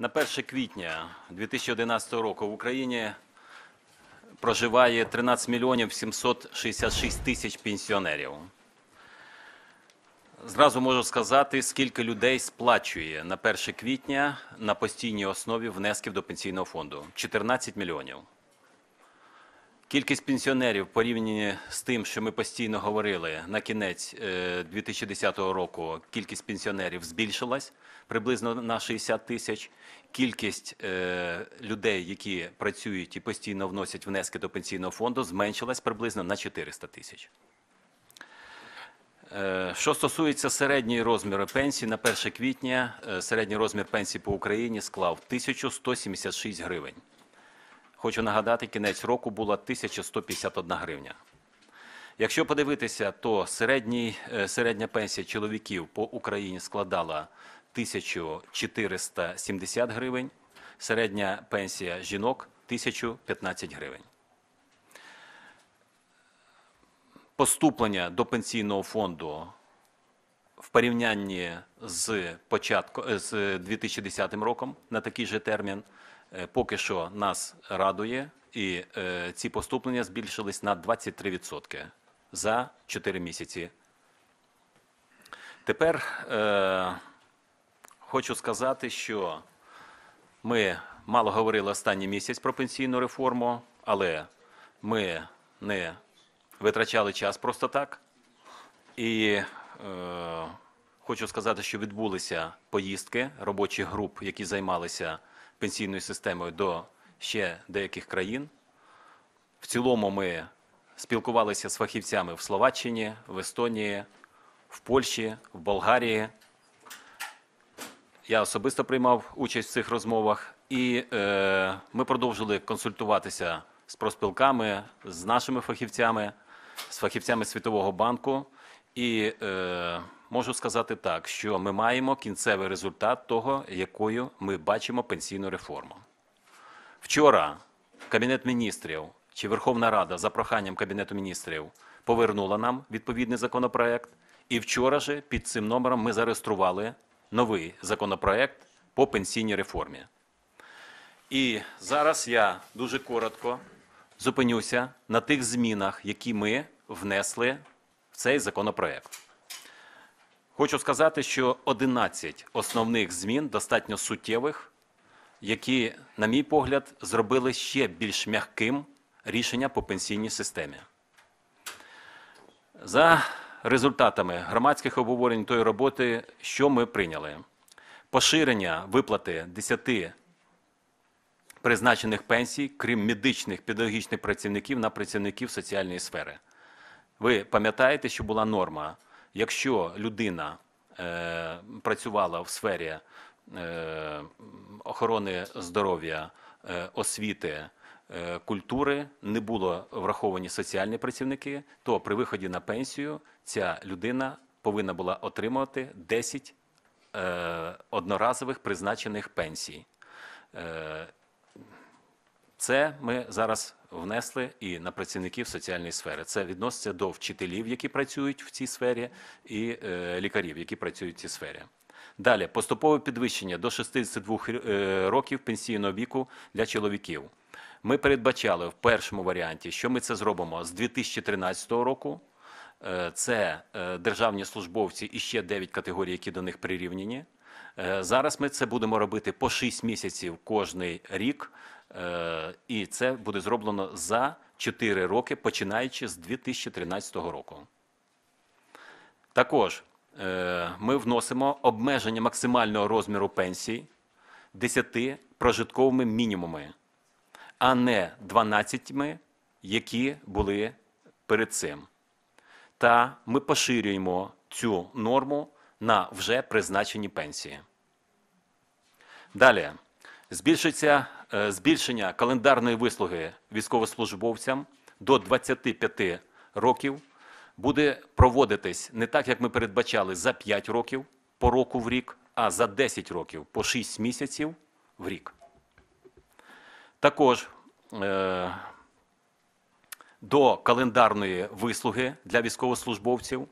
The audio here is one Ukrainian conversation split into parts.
На 1 квітня 2011 року в Україні проживає 13 мільйонів 766 тисяч пенсіонерів. Зразу можу сказати, скільки людей сплачує на 1 квітня на постійній основі внесків до пенсійного фонду 14 мільйонів. Кількість пенсіонерів порівняно з тим, що ми постійно говорили на кінець 2010 е, року. Кількість пенсіонерів збільшилась приблизно на 60 тисяч. Кількість е, людей, які працюють і постійно вносять внески до пенсійного фонду, зменшилась приблизно на 400 тисяч. Е, що стосується середньої розміру пенсії, на 1 квітня середній розмір пенсії по Україні склав 1176 гривень. Хочу нагадати, кінець року була 1151 гривня. Якщо подивитися, то середній, е, середня пенсія чоловіків по Україні складала 1470 гривень, середня пенсія жінок 1015 гривень. Поступлення до пенсійного фонду в порівнянні з початку е, з 2010 роком на такий же термін Е, поки що нас радує, і е, ці поступлення збільшились на 23% за 4 місяці. Тепер е, хочу сказати, що ми мало говорили останній місяць про пенсійну реформу, але ми не витрачали час просто так. І хочу сказати, що відбулися поїздки робочих груп, які займалися пенсійною системою до ще деяких країн. В цілому ми спілкувалися з фахівцями в Словаччині, в Естонії, в Польщі, в Болгарії. Я особисто приймав участь в цих розмовах, і е, ми продовжили консультуватися з проспілками, з нашими фахівцями, з фахівцями Світового банку. І е, можу сказати так, що ми маємо кінцевий результат того, якою ми бачимо пенсійну реформу. Вчора Кабінет міністрів чи Верховна Рада за проханням Кабінету міністрів повернула нам відповідний законопроект. І вчора же під цим номером ми зареєстрували новий законопроект по пенсійній реформі. І зараз я дуже коротко зупинюся на тих змінах, які ми внесли цей законопроект. Хочу сказати, що 11 основних змін достатньо суттєвих, які, на мій погляд, зробили ще більш м'яким рішення по пенсійній системі. За результатами громадських обговорень тої роботи, що ми прийняли, поширення виплати 10 призначених пенсій, крім медичних педагогічних працівників на працівників соціальної сфери. Ви пам'ятаєте, що була норма, якщо людина е, працювала в сфері е, охорони здоров'я, е, освіти. Е, культури не було враховані соціальні працівники, то при виході на пенсію ця людина повинна була отримувати 10 е, одноразових призначених пенсій. Е, це ми зараз внесли і на працівників соціальної сфери. Це відноситься до вчителів, які працюють в цій сфері, і е, лікарів, які працюють в цій сфері. Далі поступове підвищення до 62 е, років пенсійного віку для чоловіків. Ми передбачали в першому варіанті, що ми це зробимо з 2013 року. Е, це е, державні службовці і ще 9 категорій, які до них прирівняні. Зараз ми це будемо робити по 6 місяців кожний рік Е, і це буде зроблено за 4 роки, починаючи з 2013 року. Також е, ми вносимо обмеження максимального розміру пенсій 10 прожитковими мінімумами, а не 12, які були перед цим. Та ми поширюємо цю норму на вже призначені пенсії. Далі збільшиться е, збільшення календарної вислуги військовослужбовцям до 25 років. Буде проводитись не так, як ми передбачали, за 5 років по року в рік, а за 10 років по 6 місяців в рік. Також е, до календарної вислуги для військовослужбовців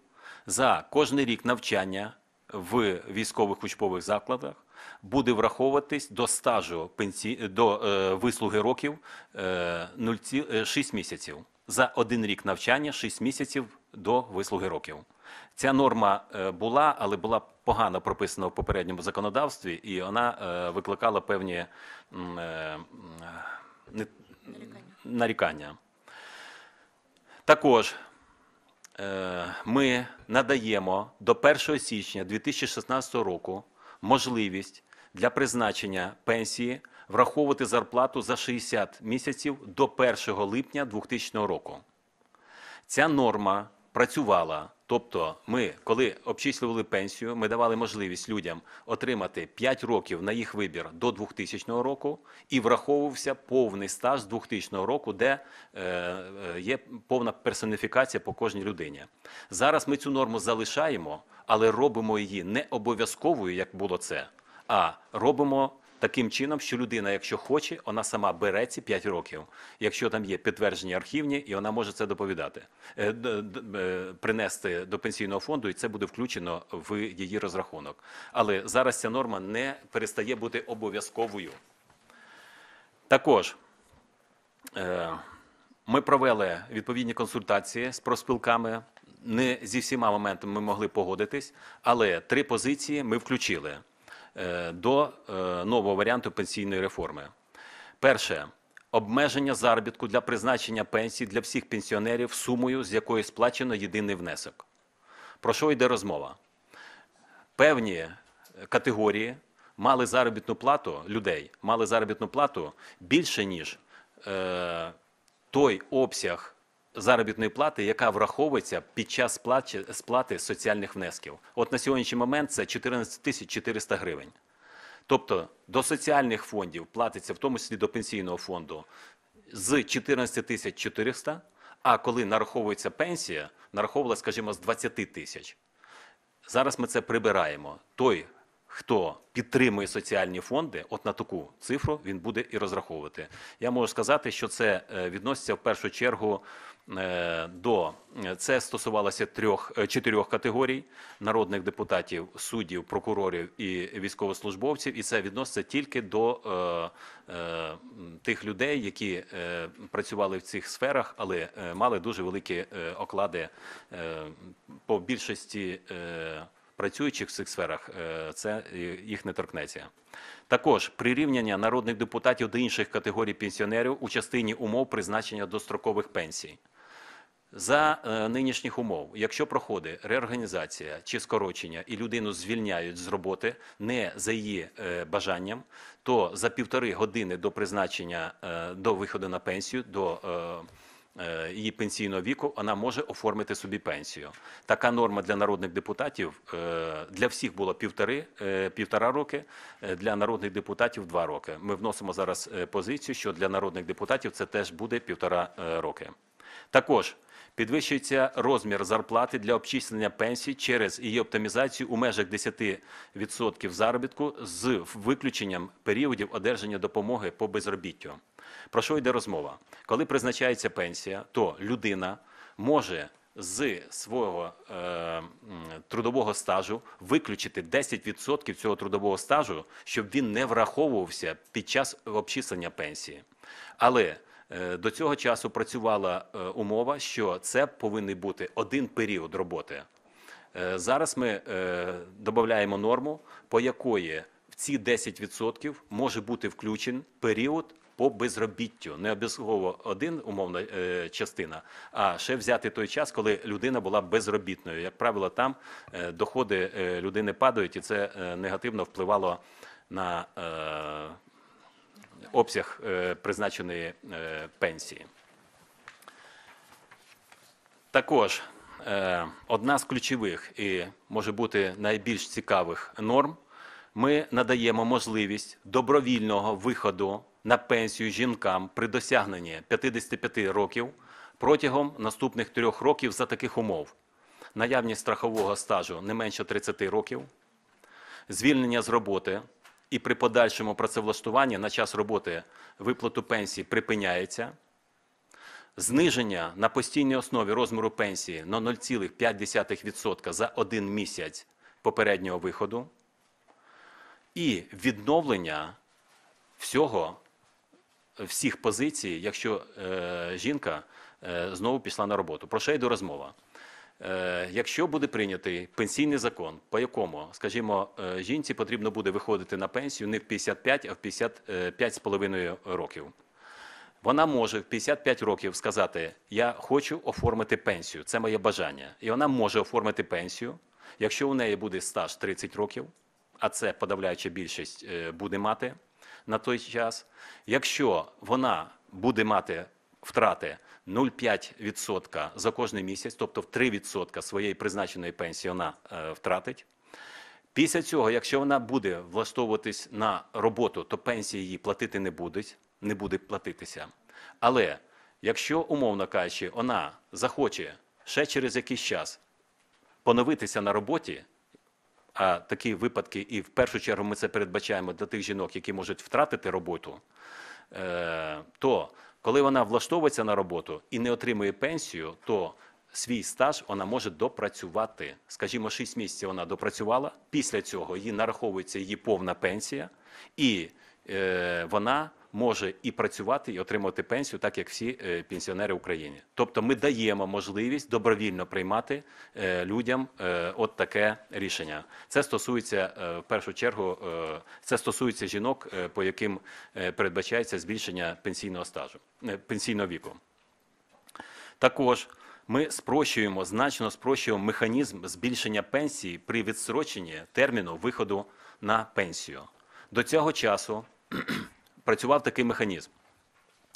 за кожний рік навчання в військових учбових закладах буде враховуватись до стажу пенсі... до е, вислуги років е, 0,6 е, місяців за один рік навчання, 6 місяців до вислуги років. Ця норма е, була, але була погано прописана в попередньому законодавстві, і вона е, викликала певні е, не... нарікання. нарікання. Також е, ми надаємо до 1 січня 2016 року можливість для призначення пенсії враховувати зарплату за 60 місяців до 1 липня 2000 року. Ця норма працювала. Тобто, ми, коли обчислювали пенсію, ми давали можливість людям отримати 5 років на їх вибір до 2000 року, і враховувався повний стаж з 2000 року, де е, е, є повна персоніфікація по кожній людині. Зараз ми цю норму залишаємо але робимо її не обов'язковою, як було це, а робимо. Таким чином, що людина, якщо хоче, вона сама бере ці 5 років, якщо там є підтверджені архівні, і вона може це доповідати, е, е, принести до пенсійного фонду, і це буде включено в її розрахунок. Але зараз ця норма не перестає бути обов'язковою. Також е, ми провели відповідні консультації з профспілками не зі всіма моментами ми могли погодитись, але три позиції ми включили е, до е, нового варіанту пенсійної реформи. Перше обмеження заробітку для призначення пенсій для всіх пенсіонерів сумою, з якої сплачено єдиний внесок. Про що йде розмова? Певні е, категорії мали заробітну плату людей, мали заробітну плату більше ніж е, той обсяг заробітної плати, яка враховується під час сплати соціальних внесків. От на сьогоднішній момент це 14 тисяч 400 гривень. Тобто до соціальних фондів платиться, в тому числі до пенсійного фонду, з 14 тисяч 400, а коли нараховується пенсія, нараховувала, скажімо, з 20 тисяч. Зараз ми це прибираємо. Той хто підтримує соціальні фонди, от на таку цифру він буде і розраховувати. Я можу сказати, що це е, відноситься в першу чергу е, до е, це стосувалося трьох чотирьох категорій народних депутатів, суддів, прокурорів і військовослужбовців, і це відноситься тільки до е, е, тих людей, які е, працювали в цих сферах, але е, мали дуже великі е, оклади е, по більшості. Е, працюючих в цих сферах, е, це е, їх не торкнеться. Також прирівняння народних депутатів до інших категорій пенсіонерів у частині умов призначення дострокових пенсій. За е, нинішніх умов, якщо проходить реорганізація чи скорочення, і людину звільняють з роботи не за її бажанням, то за півтори години до призначення до виходу на пенсію до Е, її пенсійного віку, вона може оформити собі пенсію. Така норма для народних депутатів е, для всіх була півтори е, півтора роки, для народних депутатів два роки. Ми вносимо зараз позицію, що для народних депутатів це теж буде півтора роки. Також Підвищується розмір зарплати для обчислення пенсій через її оптимізацію у межах 10% заробітку з виключенням періодів одержання допомоги по безробіттю. Про що йде розмова? Коли призначається пенсія, то людина може з свого е, трудового стажу виключити 10% цього трудового стажу, щоб він не враховувався під час обчислення пенсії. Але е, до цього часу працювала е, умова, що це повинен бути один період роботи. Е, зараз ми додаємо норму, по якої ці 10% може бути включен період по безробіттю. Не обов'язково один умовна е, частина, а ще взяти той час, коли людина була безробітною. Як правило, там е, доходи е, людини падають, і це негативно впливало на обсяг призначеної пенсії. Також одна з ключових і може бути найбільш цікавих норм ми надаємо можливість добровільного виходу на пенсію жінкам при досягненні 55 років протягом наступних трьох років за таких умов: наявність страхового стажу не менше 30 років, звільнення з роботи. І при подальшому працевлаштуванні на час роботи виплату пенсії припиняється, зниження на постійній основі розміру пенсії на 0,5% за один місяць попереднього виходу і відновлення всього, всіх позицій, якщо е, жінка е, знову пішла на роботу. Про що йде розмова? Е, якщо буде прийнятий пенсійний закон, по якому, скажімо, е, жінці потрібно буде виходити на пенсію не в 55, а в 55 е, з половиною років. Вона може в 55 років сказати: Я хочу оформити пенсію, це моє бажання. І вона може оформити пенсію, якщо у неї буде стаж 30 років а це подавляюча більшість е, буде мати на той час. Якщо вона буде мати втрати 0,5% за кожний місяць, тобто в 3% своєї призначеної пенсії вона е, втратить. Після цього, якщо вона буде влаштовуватись на роботу, то пенсії її платити не буде, не буде платитися. Але якщо, умовно кажучи, вона захоче ще через якийсь час поновитися на роботі а такі випадки, і в першу чергу ми це передбачаємо для тих жінок, які можуть втратити роботу, е, то коли вона влаштовується на роботу і не отримує пенсію, то свій стаж вона може допрацювати. Скажімо, 6 місяців вона допрацювала. Після цього їй нараховується її повна пенсія, і е, вона може і працювати, і отримувати пенсію, так як всі е, пенсіонери України. Тобто, ми даємо можливість добровільно приймати е, людям е, от таке рішення. Це стосується в першу чергу, це стосується жінок, по яким передбачається збільшення пенсійного стажу пенсійного віку. Також ми спрощуємо, значно спрощуємо механізм збільшення пенсії при відсроченні терміну виходу на пенсію. До цього часу працював такий механізм.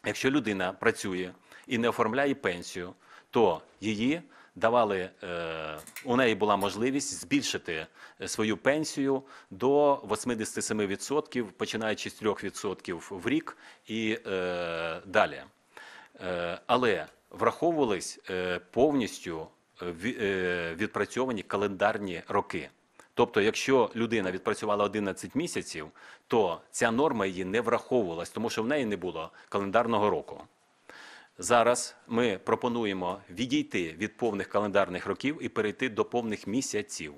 Якщо людина працює і не оформляє пенсію, то її давали, е, у неї була можливість збільшити е, свою пенсію до 87%, починаючи з 3% в рік і е, далі. Але враховувались повністю відпрацьовані календарні роки. Тобто, якщо людина відпрацювала 11 місяців, то ця норма її не враховувалась, тому що в неї не було календарного року. Зараз ми пропонуємо відійти від повних календарних років і перейти до повних місяців.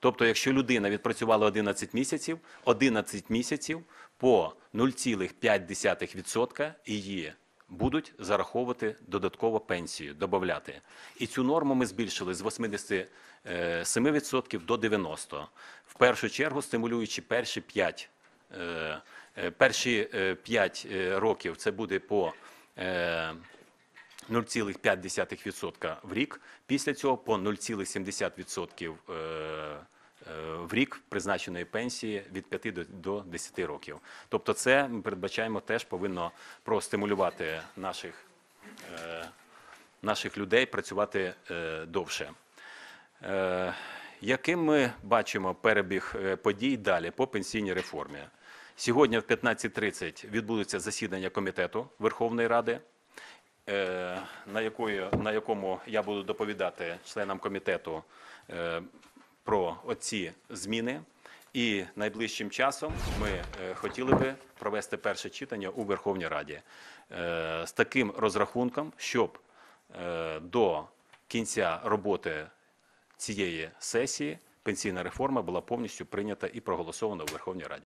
Тобто, якщо людина відпрацювала 11 місяців, 11 місяців по 0,5% її будуть зараховувати додатково пенсію, додати. І цю норму ми збільшили з 87% е, до 90%. В першу чергу стимулюючи перші 5 е, е, перші 5 років, це буде по 0,5% в рік, після цього по 0,7% Е, в рік призначеної пенсії від 5 до 10 років. Тобто, це ми передбачаємо теж повинно простимулювати наших е, наших людей працювати е, довше. Яким ми бачимо перебіг подій далі по пенсійній реформі? Сьогодні в 15.30 відбудеться засідання комітету Верховної Ради, на якому я буду доповідати членам комітету про оці зміни. І найближчим часом ми е, хотіли би провести перше читання у Верховній Раді е, з таким розрахунком, щоб е, до кінця роботи цієї сесії пенсійна реформа була повністю прийнята і проголосована у Верховній Раді.